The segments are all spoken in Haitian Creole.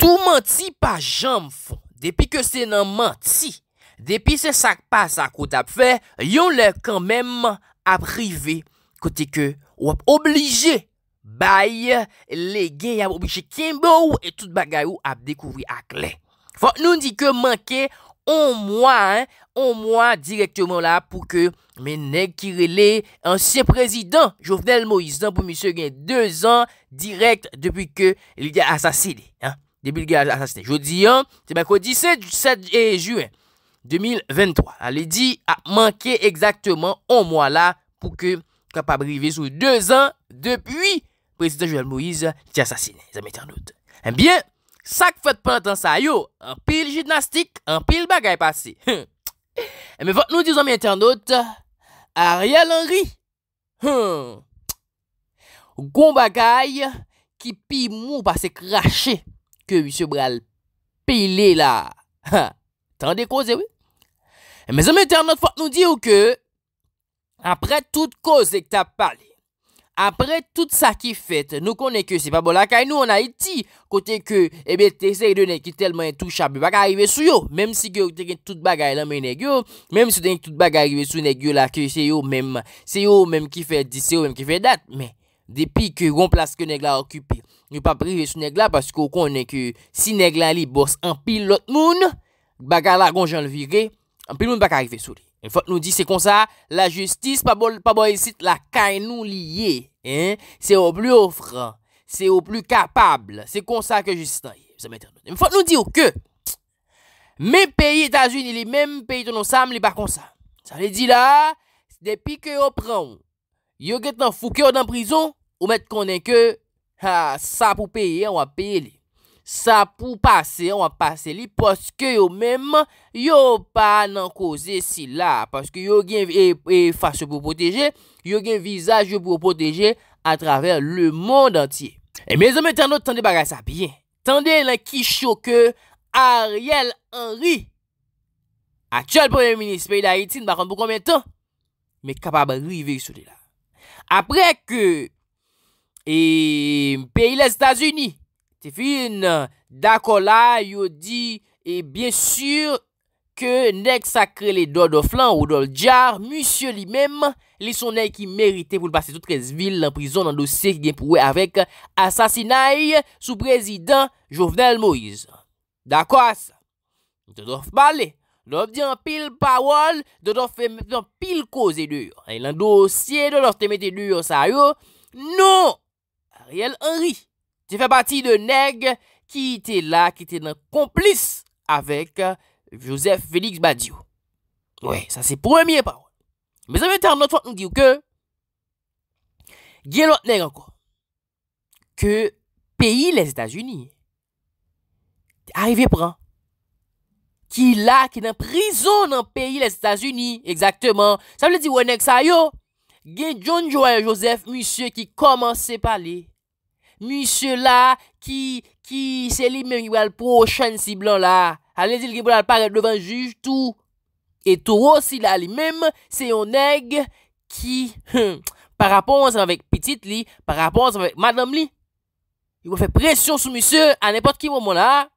Tou manti pa janm fon, depi ke sè nan manti, depi se sak pa sakout ap fè, yon lè kanmèm ap rive kote ke wap oblije baye le gen yab oblije kenbo ou etout bagay ou ap dekouvri ak lè. Fò, nou di ke manke on mwa, on mwa direktèman la pou ke menèk kire lè ansyen prezident Jovenel Moïse dan pou misè gen 2 an direkt depi ke lè asasili. de Bulgares Je Jeudi, hein, c'est mercredi 17 juin 2023. Elle dit a manqué exactement un mois là pour que capable arriver sur deux ans depuis président Joël Moïse qui assassiné, les internautes. Eh bien, ça que fait pendant ça yo, Un pile gymnastique, un pile bagaille passé. Mais hum. eh votre nous disons mes internautes, Ariel Henry. Hum. Gon bagaille qui pi mou va se ke wis yo bral peyle la. Ha, tan bon eh de kose wè? E mè zè mè tè anot fòt nou di ou ke, apre tout kose ek ta parle, apre tout sa ki fèt, nou konen ke se pa bol akay nou anay ti, kote ke, ebe, te se y de nek ki telman tou chab, mè baka arrive sou yo, mèm si ge ou te gen tout bagay la mè neg yo, mèm si te gen tout bagay arrive sou neg yo la, ke se yo mèm, se yo mèm ki fèt di, se yo mèm ki fèt dat, mè, depi ke yon plas ke neg la okupi ou. Nou pa prive sou negla, paskou konen ke si negla li bors anpil lot moun, baka la kon jan le vire, anpil moun baka rife sou li. Enfot nou di se konsa, la justice pa boye sit la kainou li ye, se ou plu ofran, se ou plu kapable, se konsa ke justice nan ye. Enfot e nou di ou ke, men peyi Etaswini li men peyi tonon sam li bakonsa. Sa li di la, se depi ke yo pran ou, yo get nan fukyo dan prizon, ou met konen ke, Ha, sa pou peye, an wap peye li. Sa pou pase, an wap pase li. Poske yo menman, yo pa nan kose si la. Poske yo gen fasyo pou poteje. Yo gen vizaj yo pou poteje a traver le moun entye. E me zanmen tando tande baga sa bien. Tande la ki chokke Ariel Henry. A tjan pou yon menispe yi la etin bakan pou konmen tan. Me kapaba rive sou li la. Apre ke... E mpeyi les Etats-Unis, te fin, dako la, yo di, e bien sur, ke nek sakre le dodo flan ou dol djar, musye li mem, li sonen ki merite pou l'passe toutres vil, l'enprison nan dosye ki genpouwe avek asasinae sou prezident Jovenel Moïse. Dakwa sa? Dodo fpale, dof di an pil pawol, dodo fpil koze deyo. E nan dosye dodo fpil koze deyo, sa yo, non! Yel Henry, te fè pati de neg ki te la, ki te nan komplis avèk Joseph Félix Badiou. Ouè, sa se pouè miè pa ouè. Mè zè mè tè an not fòt nou di ou kè. Gè lò, neg an kò. Kè, peyi les Etats-Unis. Arrive pran. Ki la, ki nan prizon nan peyi les Etats-Unis, egzaktèman. Sa mè lè di wè neg sa yo. Gè John Joël Joseph, moussie ki kòmanse palè. Mise la ki se li men yu al po chan si blan la. A le zil ki blan al parel devan juj tou. E tou osi la li men se yon neg ki... Parapon zan vek pitit li. Parapon zan vek madam li. Yon fe presyon sou mise an epot ki momon la.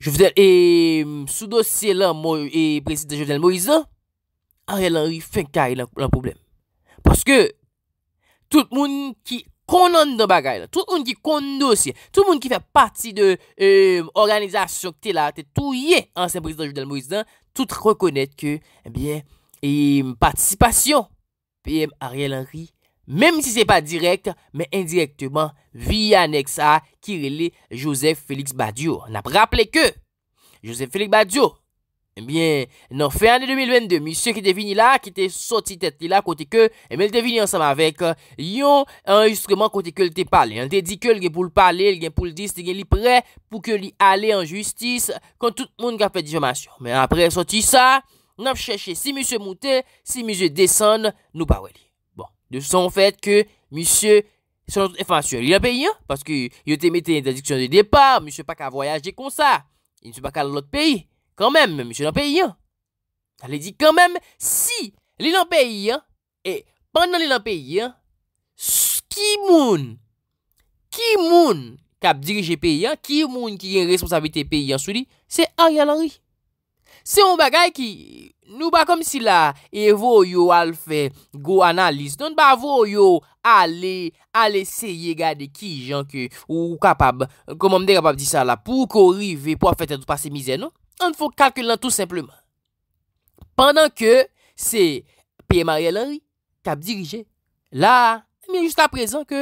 Je vden... Sou dosye la prezident je vden Moïse la. A re lan yi fin kaye lan problem. Paske tout moun ki... de Tout le monde qui dosye. Tout moun ki fait de euh, organizasyon ki te la, te touye ansen prezident Jovenel Moïse tout reconnaître que, eh PM Ariel Henry, même si n'est pas direct, mais indirectement via Nexa, est Joseph Félix Badiou. a rappelé que Joseph Félix Badiou, Ebyen, nan fe ane 2022, misye ki te vini la, ki te soti tete li la kote ke, men te vini ansama vek, yon anjistreman kote ke li te pale. An te dike li gen pou le pale, li gen pou le diste, gen li pre pou ke li ale anjustis, kon tout moun gen apre difamasyon. Men apre soti sa, nan fcheche si misye moute, si misye desen, nou pa weli. Bon, de son fet ke, misye, son anjistreman li la pe yon, paske yon te mette yon dediksyon de depar, misye pa ka voyaje kon sa, misye pa ka lalot peyi. Kanmem, monsi, nan peyi an. Ale di, kanmem, si li nan peyi an, e, pandan li nan peyi an, ki moun, ki moun, kap dirije peyi an, ki moun ki gen responsabite peyi an sou li, se a yalari. Se moun bagay ki, nou ba kom si la, e vo yo alfe go analis, don ba vo yo ale seye gade ki jan ke, ou kapab, komon dey kapab di sa la, pou korive pou afete dout pasi mizè non? an fò kalkel nan tout sepleman. Pendan ke se piye Marie-Hélène kap dirije, la, mi an jist aprezen ke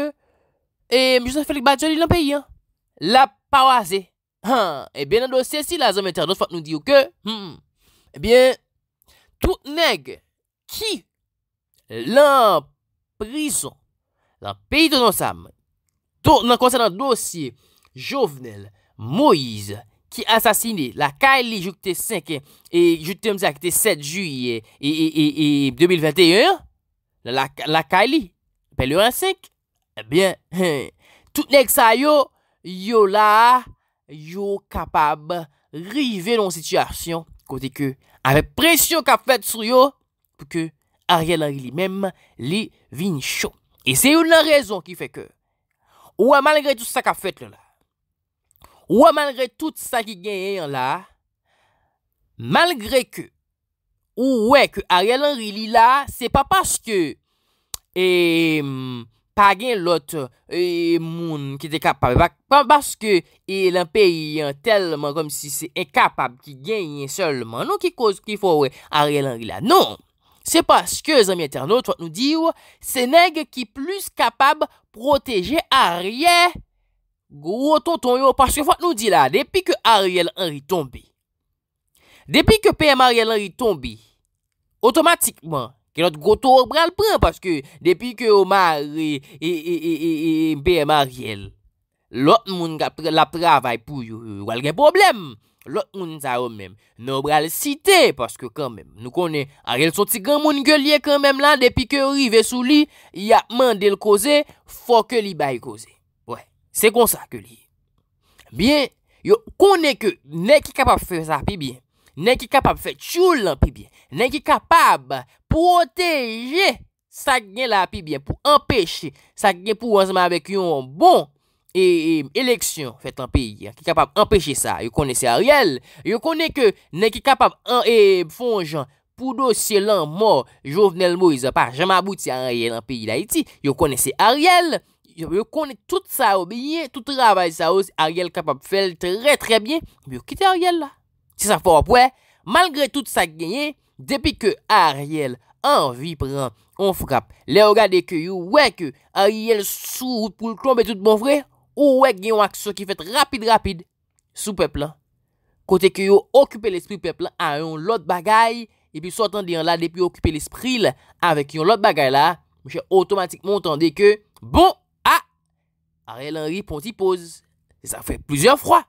jousan felik bacholi nan peyi an, la pawaze. Ha, ebyen eh nan dosye si la zon menter nan fòp nou diyo ke, ebyen, hmm, eh tout neg ki lan prison nan peyi ton ansam, tout nan konsen nan dosye Jovenel Moïse ki asasine la kaili jok e te 5 e jok te mzak te 7 juye e 2021 e, e la kaili pe le an 5 ebyen, eh tout nek sa yo yo la yo kapab rive non sityasyon kote ke ave presyon kap fet sou yo pou ke a rye la ri li mem li vin chon e se yo nan rezon ki feke ou a malingre tout sa kap fet lè la Ouwe, malgre tout sa ki genyen la, malgre ke, ouwe, ke Ariel Henry li la, se pa paske e pagyen lot e moun ki de kapab, pa paske e l'impayen telman kom si se e kapab ki genyen solman, nou ki koz ki fowe Ariel Henry la. Nou, se paske, zami internaut, wot nou diw, se neg ki plus kapab proteje Ariel Henry. Gwo tonton yo, paske fwa nou di la, depi ke Ariel anri tombi, depi ke PM Ariel anri tombi, otomatikman, ke not gwo tonton ou bral pran, paske depi ke Omar e PM Ariel, lot moun la pravay pou yo, wal gen problem, lot moun za ou men, nou bral site, paske kan men, nou konen, Ariel son ti gen moun gwen liye kan men la, depi ke ou rive sou li, yapman del koze, fwa ke li bay koze. Se kon sa ke li. Bien, yo kone ke ne ki kapab fe sa api biye. Ne ki kapab fe choul an api biye. Ne ki kapab proteje sa gen la api biye pou empeshe. Sa gen pou wazman avek yon bon eleksyon fet an api biye. Ne ki kapab empeshe sa. Yo kone se Ariel. Yo kone ke ne ki kapab fonjan pou dosye lan mor. Jouvenel Moise pa jam abouti an api biye la iti. Yo kone se Ariel. yo kone tout sa obiye, tout travaje sa os, Ariel kapap fel tre tre bie, yo kite Ariel la. Ti sa fwa pwe, malgre tout sa genye, depi ke Ariel an vibran, an fwrap, le oga de ke yo weke Ariel sou pou l'klonbe tout bon vre, ou weke gen yon aksyon ki fet rapide rapide sou peplan. Kote ke yo okupe l'esprit peplan an yon lot bagay, epi sotan diyan la depi okupe l'esprit la, avek yon lot bagay la, mwen se otomatik moun tende ke, BOUM! Ariel Henry pon ti pose. E sa fè plusieurs fwa.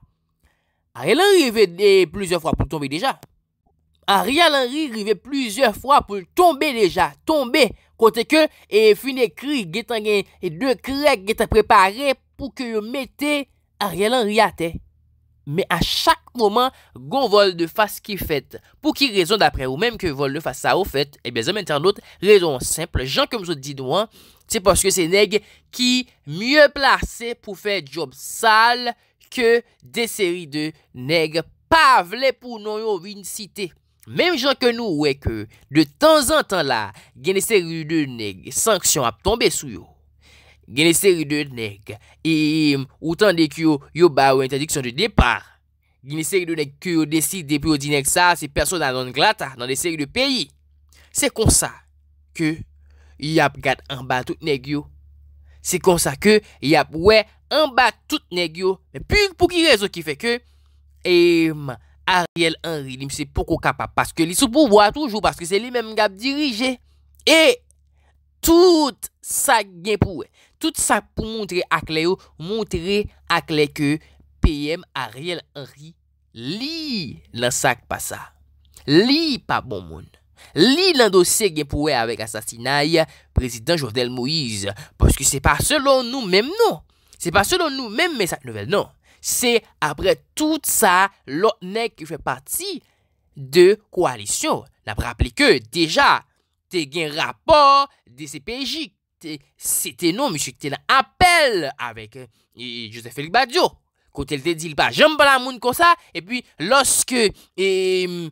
Ariel Henry rive plusieurs fwa pou tombe deja. Ariel Henry rive plusieurs fwa pou tombe deja. Tombe kontè ke e finè kri gètan gen, e de krek gètan prepare pou ke yo mette Ariel Henry a te. Me a chak moman gon vol de fwa se ki fèt. Pou ki rezon dapre ou menm ke vol de fwa se sa ou fèt, e eh ben zè men tè an not, rezon simple. Jan kom zo di douan, Se paske se neg ki mye plase pou fe job sal ke de seri non de neg pa vle pou nou yo vin site. Mem jan ke nou weke, de tan zan tan la, gen de seri de neg, sanksyon ap tombe sou yo. Gen de seri de neg, e outan de ki yo yo ba ou intediksyon de depar, gen de seri de neg ki yo desi depi yo di neg sa, se perso nan an glata, nan de seri de peyi. Se konsa, ke... Yap gade an ba tout negyo. Se konsa ke yap wey an ba tout negyo. Men puk pou ki rezo ki feke. Eman, Ariel Henry li mse poko kapap. Paske li sou pou vwa toujou. Paske se li menm gap dirije. E, tout sak gen pou wey. Tout sak pou montre ak le yo. Montre ak le ke PM Ariel Henry li la sak pa sa. Li pa bon moun. Li nan dosye gen pouwe avèk asasinaj prezident Jordel Moïse. Poske se pa selon nou mèm nou. Se pa selon nou mèm mèm sa nouvel nou. Se apre tout sa, lò nek fè pati de koalisyon. Nap rappele ke deja te gen rapor de CPJ. Se te nou mèm se te nan apel avèk eh, eh, Joseph Félix Badiou. Quand elle te dit, il pas j'aime pas la moun comme ça. Et puis, lorsque et, mm,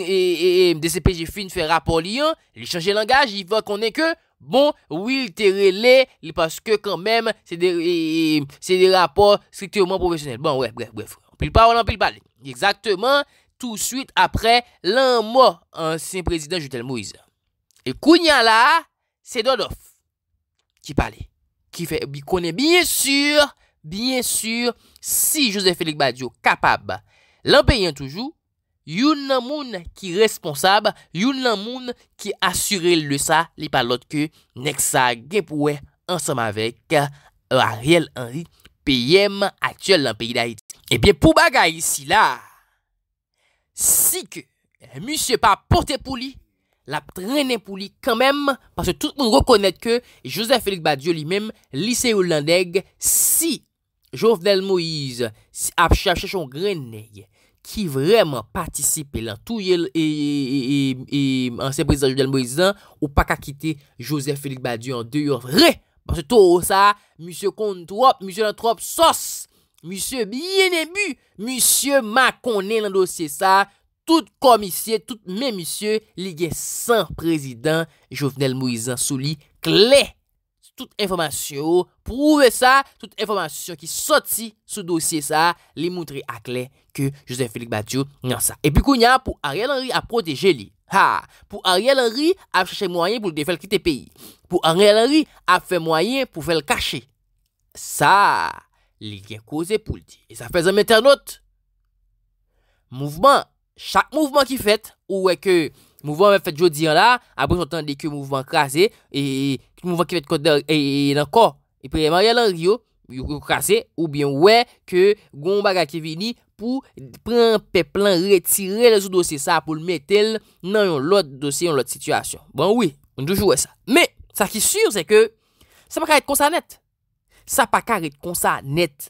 et, DCPG fin fait rapport lien, il change langage, il voit qu'on est que. Bon, oui, il te relé, parce que quand même, c'est des, rapports strictement professionnels. Bon, ouais, bref, bref. On parle pas, on pile pas. Exactement, tout de suite après l'un mois, ancien président Jutel Moïse. Et Kounia là, c'est Dodof qui parlait. Qui fait, qui connaît bien sûr, Bien sur, si José Félix Badiou kapab, lan peyen toujou, yon nan moun ki responsab, yon nan moun ki asyre le sa, li pa lot ke nek sa gen pouwe ansam avek euh, Ariel Henry, peyem aktyel lan peyi da iti. Ebyen pou bagay isi la, si ke monsie pa pote pou li, la prene pou li kanmem, parce tout moun rekonnet ke José Félix Badiou li mem, lise ou landeg, Jovenel Moïse ap chache chon greneye ki vreman patisipe lantou yel e, e, e, e ansen prezident Jovenel Moïse an ou pa kakite Joseph Félix Badiou an dey yon vre. Mwen se to ou sa, mwen se kontrop, mwen se lantrop sos, mwen se biye nebu, mwen se makone lantosye sa, tout komisye, tout men mwen se ligye san prezident Jovenel Moïse an sou li kley. tout informasyon pou ouve sa, tout informasyon ki soti sou dosye sa, li moutre akle ke Joseph Félix Mathieu nan sa. Epi kou nyan, pou Ariel Henry ap proteje li. Ha! Pou Ariel Henry ap chache mwayen pou lde fel kite peyi. Pou Ariel Henry ap fe mwayen pou fel kache. Sa, li gen kouze pou ldi. E sa fe zanmèter not. Mouvment, chak mouvment ki fèt, ou wè e ke mouvment wè fèt jodi an la, ap wè chotan deke mouvment krasè, e... mou va ki vet kote e yon anko, e preman yon anrio, yon kase, ou byen we, ke goun baga ki vini, pou pren pe plan, retire le zo dosi sa, pou l metel, nan yon lot dosi, yon lot situasyon. Bon, oui, moun joujouwe sa. Me, sa ki sur, se ke, sa pa karet konsa net. Sa pa karet konsa net.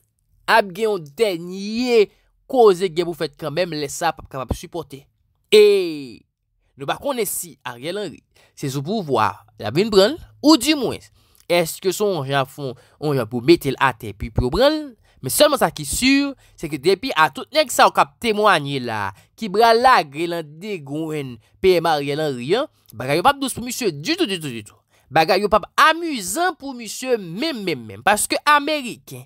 Ab gen yon denye, koze gen bou fet kambem, lesa pap kama p supporte. Eyyy, Nou ba konensi a rye lan ri, se sou pou vwa la vin branl, ou di mwen, eske son jan pou metel ate pi pro branl, men seman sa ki sur, seke depi a toutnen ki sa ou kap temwanyi la, ki bra lagre lan degounen peyman rye lan riyan, baga yo pap douz pou misyo dutou dutou dutou, baga yo pap amuzan pou misyo men men men, paske Amerik,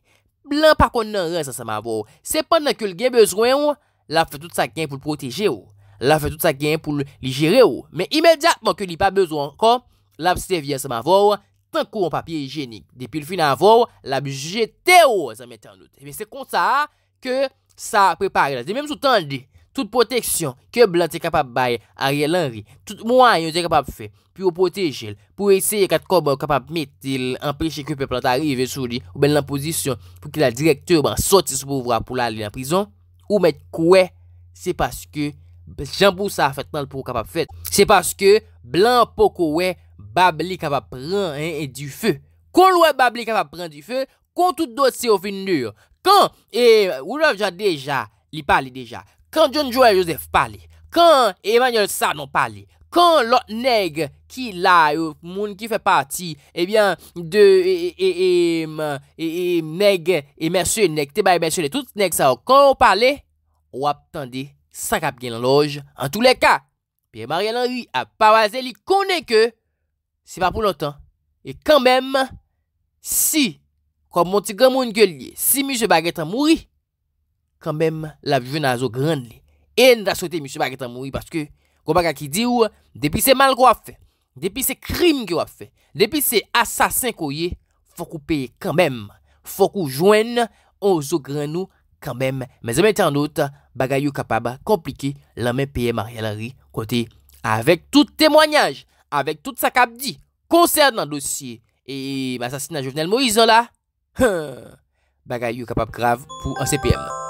blan pa konen ren sa sa ma vo, sepan nan ke l gen bezwen ou, la fe tout sa gen pou proteje ou. la fe tout sa gen pou li jere ou men imediatman ke li pa bezon kon, la psite via seman vou tan kou an papye jenik, depi l finan vou la bis jete ou, zan mette an lout men e se konta ke sa prepare la, de menm sou tan di tout poteksyon ke blan te kapab baye ari l anri, tout mwen yon te kapab fe pi ou potejel, pou ese kat kou mwen kapab mette il empreshe ke pe plant arrive sou li, ou ben lan posisyon pou ki la direktur ban sote sou pou vwa pou la li nan prizon, ou mette kou e, se paske Jambou sa fètman pou kapap fèt. Se paske blan poko we babli kapap pran e du fè. Kon wè babli kapap pran du fè, kon tout do se ou fin nur. Kon, e, wou la vja deja, li pali deja. Kon John Joe et Joseph pali. Kon Emmanuel Sa non pali. Kon lot neg ki la, ou moun ki fè pati, ebyan, de, e, e, e, e, e, e, neg, e, mersu, nek, te baye mersu, le tout nek sa ou. Kon wou pali, wap tande. Sa kap gen nan loj, an tou le ka, Pierre-Marie-Henri a pavaze li kone ke, se pa pou lontan. E kanmem, si, konp moun ti gaman moun gye li, si M. Baguette an mouri, kanmem la vye nan zo gran li. En da sote M. Baguette an mouri, paske, konp baga ki di ou, depi se mal kwa fe, depi se krim kwa fe, depi se asasen kwa ye, fok ou peye kanmem, fok ou jwen an zo gran nou, kanbèm, mè zè mè tè an not, bagay yu kapab komplike lan mè PM a realari kote, avèk tout tèmwanyaj, avèk tout sakabdi konsèr nan dosye, e bas asina Jouvenel Moïse la, bagay yu kapab grav pou an CPM nan.